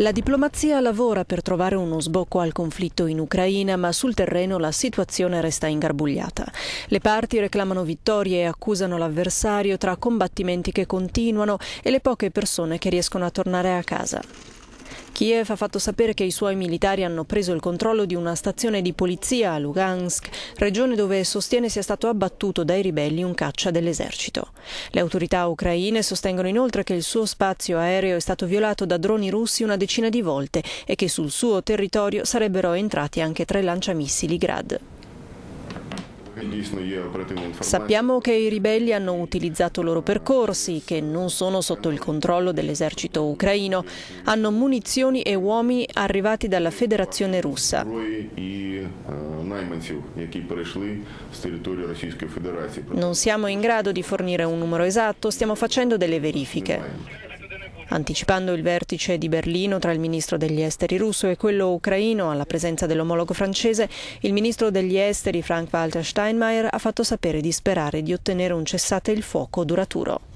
La diplomazia lavora per trovare uno sbocco al conflitto in Ucraina, ma sul terreno la situazione resta ingarbugliata. Le parti reclamano vittorie e accusano l'avversario tra combattimenti che continuano e le poche persone che riescono a tornare a casa. Kiev ha fatto sapere che i suoi militari hanno preso il controllo di una stazione di polizia a Lugansk, regione dove sostiene sia stato abbattuto dai ribelli un caccia dell'esercito. Le autorità ucraine sostengono inoltre che il suo spazio aereo è stato violato da droni russi una decina di volte e che sul suo territorio sarebbero entrati anche tre lanciamissili Grad. Sappiamo che i ribelli hanno utilizzato loro percorsi, che non sono sotto il controllo dell'esercito ucraino, hanno munizioni e uomini arrivati dalla Federazione russa. Eh, non siamo in grado di fornire un numero esatto, stiamo facendo delle verifiche. Anticipando il vertice di Berlino tra il ministro degli esteri russo e quello ucraino, alla presenza dell'omologo francese, il ministro degli esteri Frank-Walter Steinmeier ha fatto sapere di sperare di ottenere un cessate il fuoco duraturo.